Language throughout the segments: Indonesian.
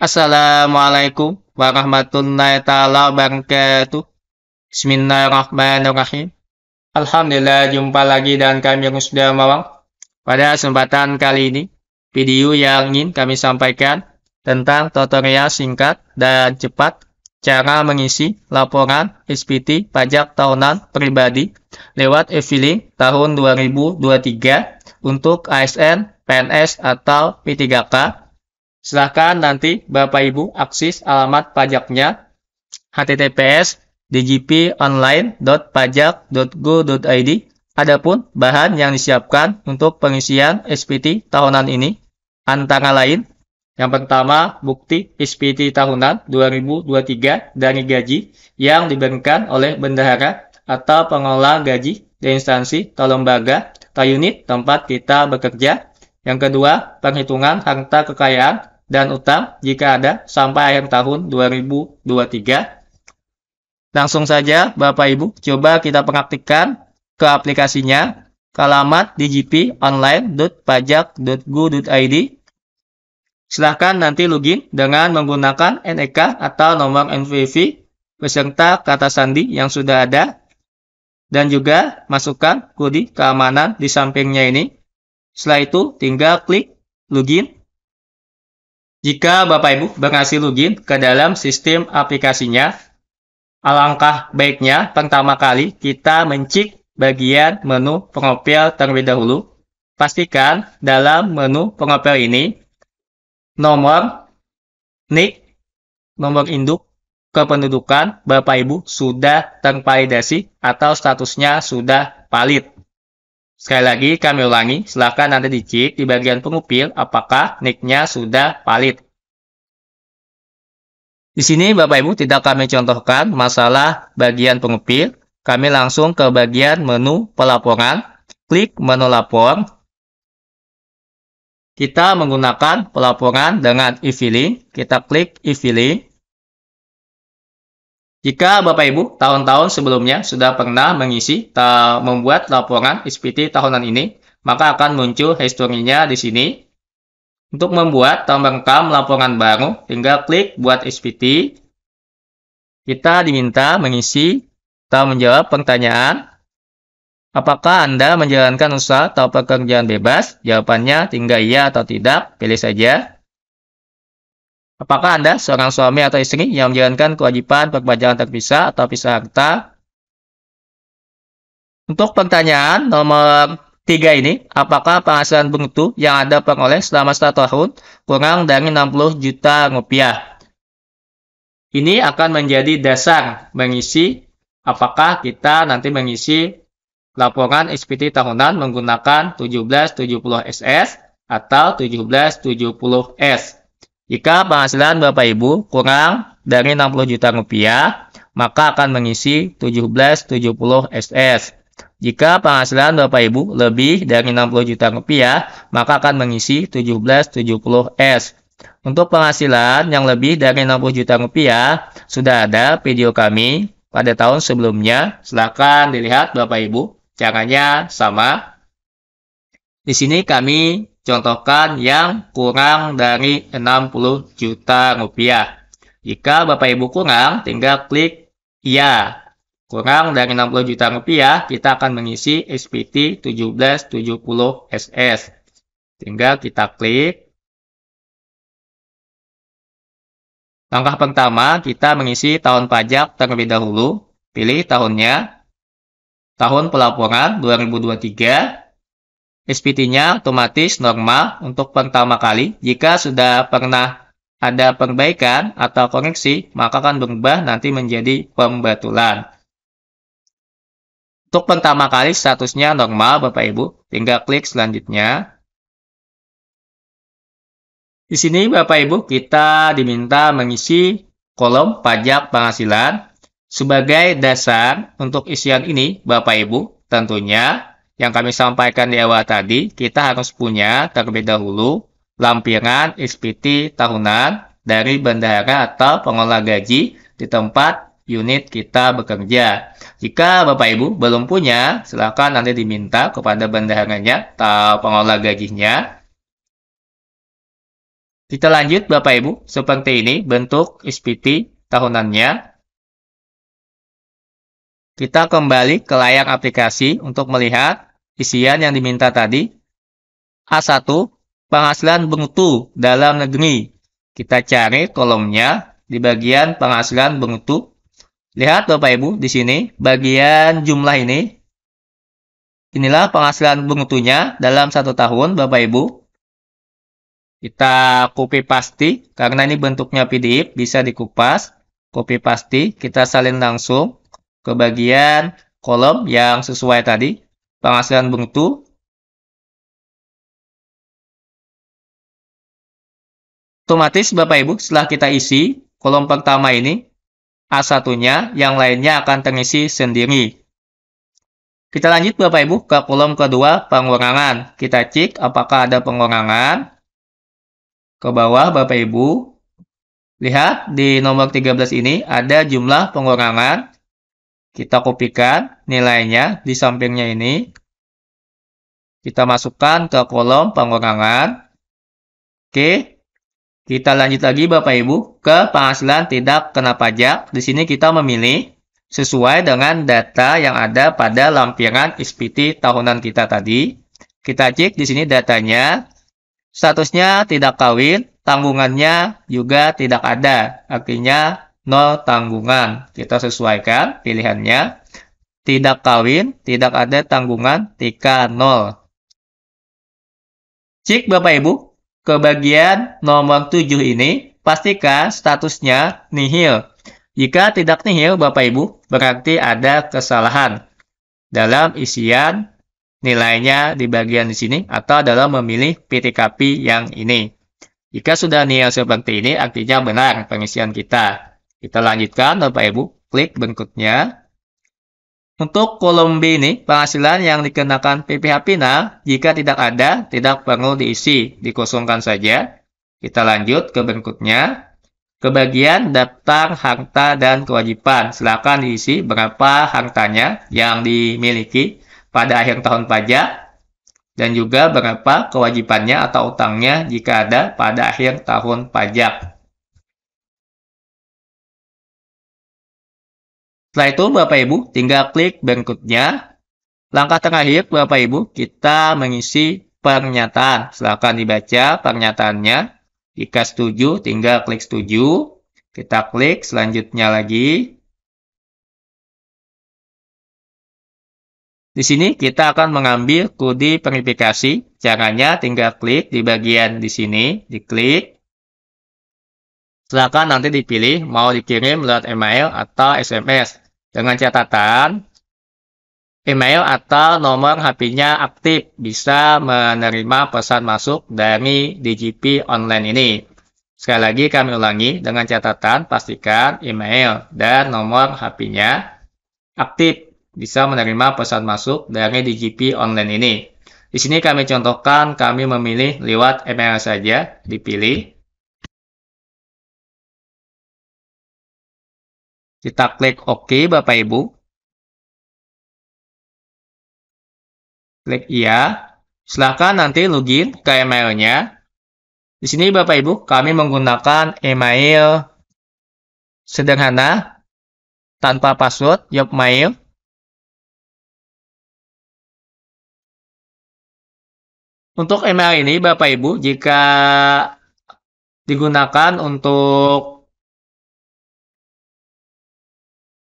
Assalamualaikum warahmatullahi taala wabarakatuh. Bismillahirrahmanirrahim. Alhamdulillah jumpa lagi dan kami yang sudah Mawang. Pada kesempatan kali ini, video yang ingin kami sampaikan tentang tutorial singkat dan cepat cara mengisi laporan SPT pajak tahunan pribadi lewat e-filing tahun 2023 untuk ASN, PNS atau P3K Silahkan nanti Bapak Ibu akses alamat pajaknya https dgponline.pajak.go.id. Adapun bahan yang disiapkan untuk pengisian SPT tahunan ini antara lain yang pertama, bukti SPT tahunan 2023 dari gaji yang diberikan oleh bendahara atau pengelola gaji di instansi atau lembaga atau unit tempat kita bekerja. Yang kedua, perhitungan harta kekayaan dan utang jika ada sampai akhir tahun 2023. Langsung saja Bapak Ibu, coba kita praktikkan ke aplikasinya ke alamat dgponline.pajak.go.id. Silahkan nanti login dengan menggunakan NEK atau nomor NVV beserta kata sandi yang sudah ada dan juga masukkan kode keamanan di sampingnya ini. Setelah itu tinggal klik login jika Bapak Ibu berhasil login ke dalam sistem aplikasinya, alangkah baiknya pertama kali kita mencik bagian menu profil terlebih dahulu. Pastikan dalam menu profil ini nomor NIK, nomor induk kependudukan Bapak Ibu sudah tervalidasi atau statusnya sudah valid. Sekali lagi kami ulangi, silakan nanti dicek di bagian pengupil apakah nicknya sudah valid. Di sini Bapak Ibu tidak kami contohkan masalah bagian pengupil. Kami langsung ke bagian menu pelaporan. Klik menu lapor. Kita menggunakan pelaporan dengan e-filing. Kita klik e-filing. Jika Bapak Ibu tahun-tahun sebelumnya sudah pernah mengisi membuat laporan SPT tahunan ini, maka akan muncul historinya di sini. Untuk membuat atau merekam laporan baru, tinggal klik buat SPT. Kita diminta mengisi atau menjawab pertanyaan. Apakah Anda menjalankan usaha atau pekerjaan bebas? Jawabannya tinggal iya atau tidak, pilih saja. Apakah Anda seorang suami atau istri yang menjalankan kewajiban perpajakan terpisah atau pisah harta? Untuk pertanyaan nomor tiga ini, apakah penghasilan bruto yang Anda peroleh selama satu tahun kurang dari 60 juta rupiah? Ini akan menjadi dasar mengisi apakah kita nanti mengisi laporan SPT tahunan menggunakan 1770 SS atau 1770 S. Jika penghasilan Bapak Ibu kurang dari 60 juta rupiah, maka akan mengisi 1770 SS. Jika penghasilan Bapak Ibu lebih dari 60 juta rupiah, maka akan mengisi 1770 S. Untuk penghasilan yang lebih dari 60 juta rupiah, sudah ada video kami pada tahun sebelumnya. Silahkan dilihat Bapak Ibu, caranya sama. Di sini kami contohkan yang kurang dari 60 juta rupiah. Jika Bapak Ibu kurang, tinggal klik ya Kurang dari 60 juta rupiah, kita akan mengisi SPT 1770 SS. Tinggal kita klik. Langkah pertama, kita mengisi tahun pajak terlebih dahulu. Pilih tahunnya. Tahun pelaporan 2023 SPT-nya otomatis normal untuk pertama kali. Jika sudah pernah ada perbaikan atau koneksi, maka akan berubah nanti menjadi pembatulan. Untuk pertama kali statusnya normal Bapak Ibu, tinggal klik selanjutnya. Di sini Bapak Ibu kita diminta mengisi kolom pajak penghasilan. Sebagai dasar untuk isian ini Bapak Ibu tentunya yang kami sampaikan di awal tadi, kita harus punya terlebih dahulu lampiran SPT tahunan dari bendahara atau pengelola gaji di tempat unit kita bekerja. Jika Bapak Ibu belum punya, silakan nanti diminta kepada bendaharanya atau pengelola gajinya. Kita lanjut Bapak Ibu, seperti ini bentuk SPT tahunannya. Kita kembali ke layar aplikasi untuk melihat isian yang diminta tadi. A1, penghasilan bungtu dalam negeri. Kita cari kolomnya di bagian penghasilan bungtu Lihat Bapak Ibu di sini, bagian jumlah ini. Inilah penghasilan bungtunya dalam satu tahun Bapak Ibu. Kita copy pasti, karena ini bentuknya PDF, bisa dikupas. Copy pasti, kita salin langsung ke bagian kolom yang sesuai tadi penghasilan bruto Otomatis Bapak Ibu setelah kita isi kolom pertama ini A1-nya, yang lainnya akan terisi sendiri. Kita lanjut Bapak Ibu ke kolom kedua pengurangan. Kita cek apakah ada pengurangan. Ke bawah Bapak Ibu. Lihat di nomor 13 ini ada jumlah pengurangan kita kopikan nilainya di sampingnya ini. Kita masukkan ke kolom pengurangan. Oke. Kita lanjut lagi Bapak Ibu ke penghasilan tidak kena pajak. Di sini kita memilih sesuai dengan data yang ada pada lampiran SPT tahunan kita tadi. Kita cek di sini datanya. Statusnya tidak kawin, tanggungannya juga tidak ada. Artinya nol tanggungan. Kita sesuaikan pilihannya. Tidak kawin, tidak ada tanggungan tika nol. Cek Bapak Ibu, ke bagian nomor 7 ini, pastikan statusnya nihil. Jika tidak nihil, Bapak Ibu, berarti ada kesalahan dalam isian nilainya di bagian di sini atau dalam memilih PTKP yang ini. Jika sudah nihil seperti ini, artinya benar pengisian kita. Kita lanjutkan Bapak Ibu, klik bentuknya. Untuk kolom B ini, penghasilan yang dikenakan PPH final, jika tidak ada, tidak perlu diisi, dikosongkan saja. Kita lanjut ke bentuknya. Ke bagian daftar harta dan kewajiban, silakan diisi berapa hartanya yang dimiliki pada akhir tahun pajak, dan juga berapa kewajibannya atau utangnya jika ada pada akhir tahun pajak. Setelah itu Bapak Ibu tinggal klik berikutnya. Langkah terakhir Bapak Ibu kita mengisi pernyataan. Silahkan dibaca pernyataannya. Jika setuju tinggal klik setuju. Kita klik selanjutnya lagi. Di sini kita akan mengambil kode verifikasi. Caranya tinggal klik di bagian di sini, diklik. Silakan nanti dipilih mau dikirim lewat email atau SMS. Dengan catatan, email atau nomor HP-nya aktif bisa menerima pesan masuk dari DGP online ini. Sekali lagi kami ulangi, dengan catatan pastikan email dan nomor HP-nya aktif bisa menerima pesan masuk dari DGP online ini. Di sini kami contohkan kami memilih lewat email saja, dipilih. Kita klik OK Bapak Ibu. Klik iya. Silahkan nanti login ke emailnya. Di sini Bapak Ibu kami menggunakan email sederhana tanpa password Yopmail. Untuk email ini Bapak Ibu jika digunakan untuk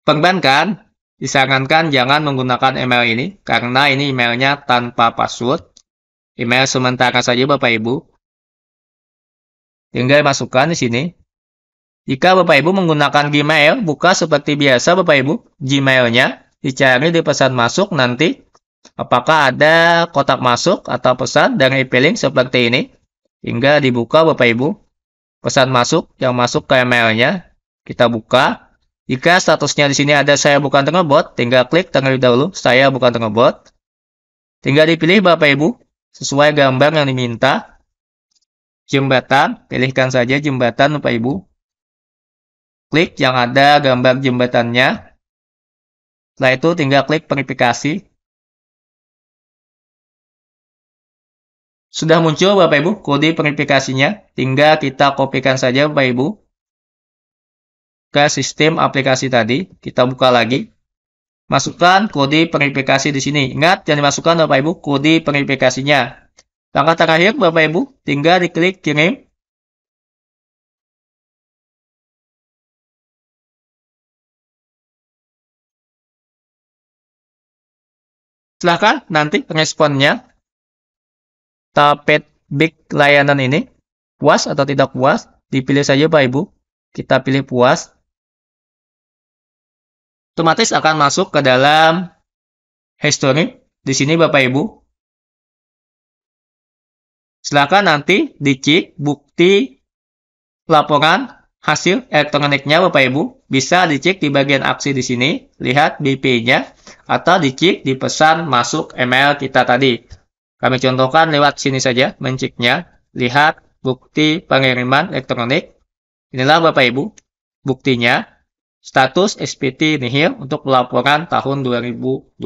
Perbankan, disarankan jangan menggunakan email ini, karena ini emailnya tanpa password. Email sementara saja Bapak Ibu. Tinggal masukkan di sini. Jika Bapak Ibu menggunakan Gmail, buka seperti biasa Bapak Ibu Gmailnya. Dicari di pesan masuk nanti. Apakah ada kotak masuk atau pesan dari e-link seperti ini. Hingga dibuka Bapak Ibu. Pesan masuk yang masuk ke emailnya. Kita buka. Jika statusnya di sini ada saya bukan tengah bot, tinggal klik terlebih dahulu saya bukan tengah bot, Tinggal dipilih Bapak Ibu sesuai gambar yang diminta. Jembatan, pilihkan saja jembatan Bapak Ibu. Klik yang ada gambar jembatannya. Setelah itu tinggal klik verifikasi. Sudah muncul Bapak Ibu kode verifikasinya, tinggal kita kopikan saja Bapak Ibu ke sistem aplikasi tadi. Kita buka lagi. Masukkan kode verifikasi di sini. Ingat, jangan dimasukkan Bapak Ibu kode verifikasinya. Langkah terakhir Bapak Ibu, tinggal diklik kirim. Silahkan nanti responnya tapet big layanan ini puas atau tidak puas dipilih saja Pak Ibu kita pilih puas otomatis akan masuk ke dalam history. Di sini Bapak Ibu. Silakan nanti dicek bukti laporan hasil elektroniknya Bapak Ibu. Bisa dicek di bagian aksi di sini, lihat BP-nya atau dicek di pesan masuk email kita tadi. Kami contohkan lewat sini saja menciknya, Lihat bukti pengiriman elektronik. Inilah Bapak Ibu buktinya status SPT nihil untuk pelaporan tahun 2023.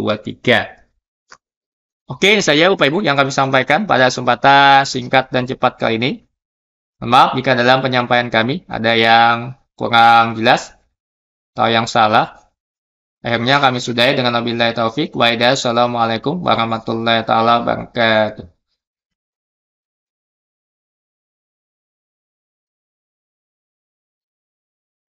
Oke, saya Bapak Ibu yang kami sampaikan pada kesempatan singkat dan cepat kali ini. Maaf jika dalam penyampaian kami ada yang kurang jelas atau yang salah. Akhirnya kami sudahi dengan wabillahi taufik. Waalaikumsalam Assalamualaikum warahmatullahi wabarakatuh.